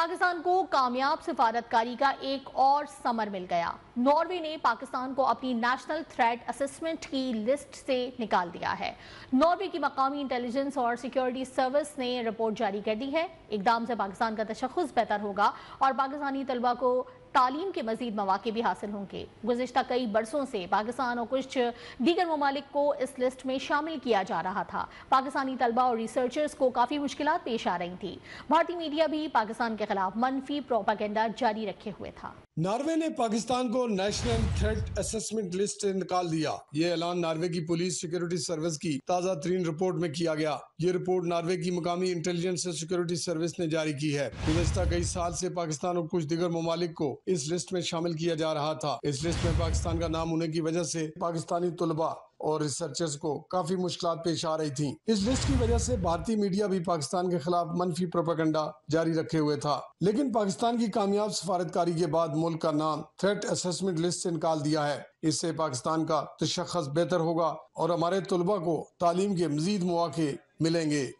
पाकिस्तान को कामयाब सिफारतकारी का एक और समर मिल गया नॉर्वे ने पाकिस्तान को अपनी नेशनल थ्रेट असेसमेंट की लिस्ट से निकाल दिया है नॉर्वे की मकामी इंटेलिजेंस और सिक्योरिटी सर्विस ने रिपोर्ट जारी कर दी है इकदाम से पाकिस्तान का तशखस बेहतर होगा और पाकिस्तानी तलबा को तालीम के मजीद मौाक़े भी हासिल होंगे गुजशत कई बरसों से पाकिस्तान और कुछ दीगर ममालिक को इस लिस्ट में शामिल किया जा रहा था पाकिस्तानी तलबा और रिसर्चर्स को काफ़ी मुश्किल पेश आ रही थी भारतीय मीडिया भी पाकिस्तान के खिलाफ मनफी प्रोपागेंडा जारी रखे हुए था नॉर्वे ने पाकिस्तान को नेशनल थ्रेट असेसमेंट लिस्ट से निकाल दिया ये ऐलान नॉर्वे की पुलिस सिक्योरिटी सर्विस की ताज़ा तरीन रिपोर्ट में किया गया ये रिपोर्ट नॉर्वे की मकामी इंटेलिजेंस और सिक्योरिटी सर्विस ने जारी की है गुजस्ता कई साल से पाकिस्तान और कुछ दिगर ममालिक को इस लिस्ट में शामिल किया जा रहा था इस लिस्ट में पाकिस्तान का नाम होने की वजह ऐसी पाकिस्तानी तलबा और रिसर्चर्स को काफी मुश्किल पेश आ रही थी इस लिस्ट की वजह से भारतीय मीडिया भी पाकिस्तान के खिलाफ मनफी प्रोपागंडा जारी रखे हुए था लेकिन पाकिस्तान की कामयाब सफारतकारी के बाद मुल्क का नाम थ्रेट असेसमेंट लिस्ट ऐसी निकाल दिया है इससे पाकिस्तान का तशखस बेहतर होगा और हमारे तलबा को तालीम के मजीद मौके मिलेंगे